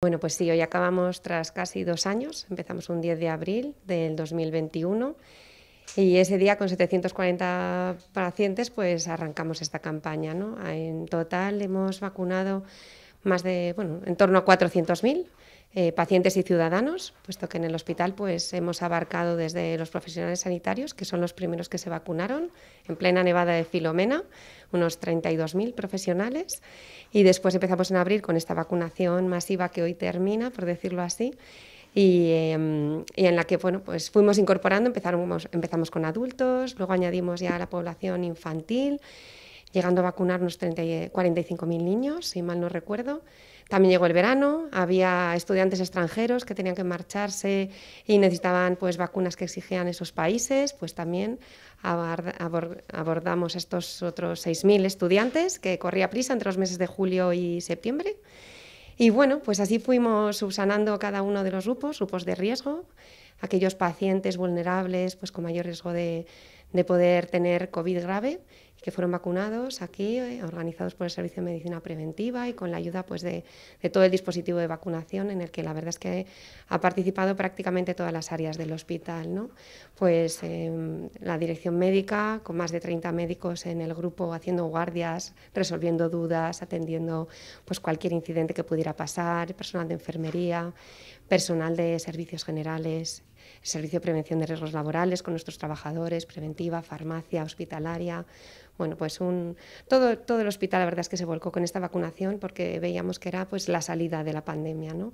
Bueno, pues sí, hoy acabamos tras casi dos años, empezamos un 10 de abril del 2021 y ese día con 740 pacientes pues arrancamos esta campaña. ¿no? En total hemos vacunado más de, bueno, en torno a 400.000 eh, pacientes y ciudadanos, puesto que en el hospital pues, hemos abarcado desde los profesionales sanitarios, que son los primeros que se vacunaron en plena nevada de Filomena, unos 32.000 profesionales, y después empezamos en abrir con esta vacunación masiva que hoy termina, por decirlo así. Em, y, en la que bueno, pues fuimos incorporando, empezamos, empezamos con adultos, luego añadimos ya la población infantil llegando a vacunar unos 45.000 niños, si mal no recuerdo. También llegó el verano, había estudiantes extranjeros que tenían que marcharse y necesitaban pues, vacunas que exigían esos países, pues también abordamos estos otros 6.000 estudiantes que corría prisa entre los meses de julio y septiembre. Y bueno, pues así fuimos subsanando cada uno de los grupos, grupos de riesgo, aquellos pacientes vulnerables pues con mayor riesgo de, de poder tener COVID grave que fueron vacunados aquí, eh, organizados por el Servicio de Medicina Preventiva y con la ayuda pues, de, de, todo el dispositivo de vacunación en el que la verdad es que ha participado prácticamente todas las áreas del hospital. ¿no? Pues em, la dirección médica, con más de 30 médicos en el grupo haciendo guardias, resolviendo dudas, atendiendo pues, cualquier incidente que pudiera pasar, personal de enfermería, personal de servicios generales, servicio de prevención de riesgos laborales con nuestros trabajadores, preventiva, farmacia, hospitalaria. Bueno, pues un, todo, todo el hospital la verdad es que se volcó con esta vacunación porque veíamos que era pues la salida de la pandemia, ¿no?